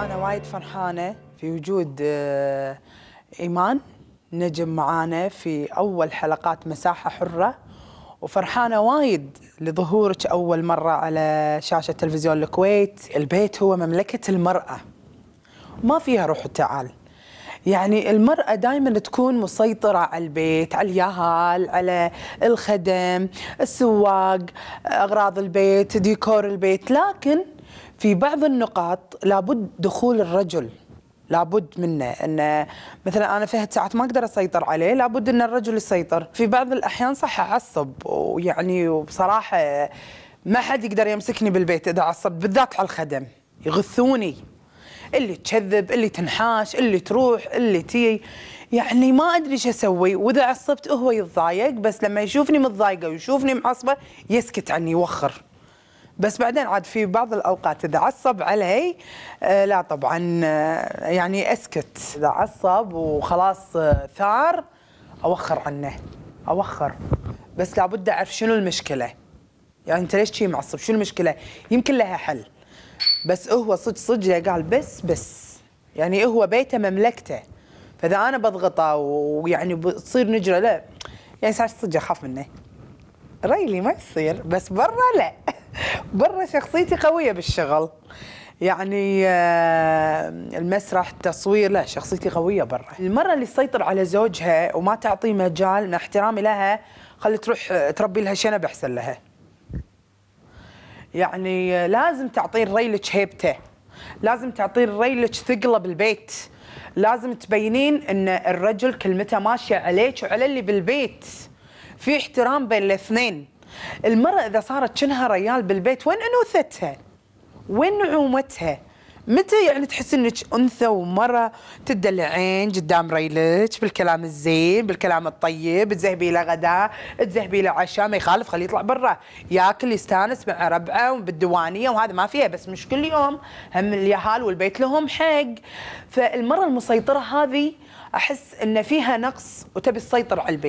أنا وايد فرحانة في وجود آه، إيمان نجم معانا في أول حلقات مساحة حرة وفرحانة وايد لظهورك أول مرة على شاشة تلفزيون الكويت البيت هو مملكة المرأة ما فيها روح تعال يعني المرأة دائما تكون مسيطرة على البيت على اليهال على الخدم السواق أغراض البيت ديكور البيت لكن في بعض النقاط لابد دخول الرجل لابد منه ان مثلا انا في ساعات ما اقدر اسيطر عليه لابد ان الرجل يسيطر في بعض الاحيان صح اعصب ويعني وبصراحه ما حد يقدر يمسكني بالبيت اذا عصبت بالذات على الخدم يغثوني اللي تكذب اللي تنحاش اللي تروح اللي تي يعني ما ادري ايش اسوي واذا عصبت هو يتضايق بس لما يشوفني متضايقه ويشوفني معصبه يسكت عني يوخر بس بعدين عاد في بعض الاوقات اذا عصب علي آه، لا طبعا آه، يعني اسكت اذا عصب وخلاص آه، ثار اوخر عنه اوخر بس لابد اعرف شنو المشكله يعني انت ليش شي معصب شنو المشكله يمكن لها حل بس هو صدق صج قال بس بس يعني هو بيته مملكته فاذا انا بضغطه ويعني بتصير نجره لا يعني صار صدق اخاف منه ريلي ما يصير بس برا لا برا شخصيتي قويه بالشغل يعني آه، المسرح التصوير لا شخصيتي قويه برا المره اللي تسيطر على زوجها وما تعطيه مجال مع احترامي لها خلي تروح آه، تربي لها شنب احسن لها يعني لازم تعطين ريلك هيبته لازم تعطين ريلك ثقله بالبيت لازم تبينين ان الرجل كلمته ماشيه عليك وعلى اللي بالبيت في احترام بين الاثنين المرأة إذا صارت شنها ريال بالبيت وين أنوثتها وين نعومتها متى يعني تحس انك انثى ومره تدلعين قدام ريلك بالكلام الزين بالكلام الطيب تذهبي له غداء تذهبي له عشاء ما يخالف خليه يطلع برا ياكل يستانس مع ربعه بالديوانيه وهذا ما فيها بس مش كل يوم هم اليهال والبيت لهم حق فالمره المسيطره هذه احس ان فيها نقص وتبي تسيطر على البيت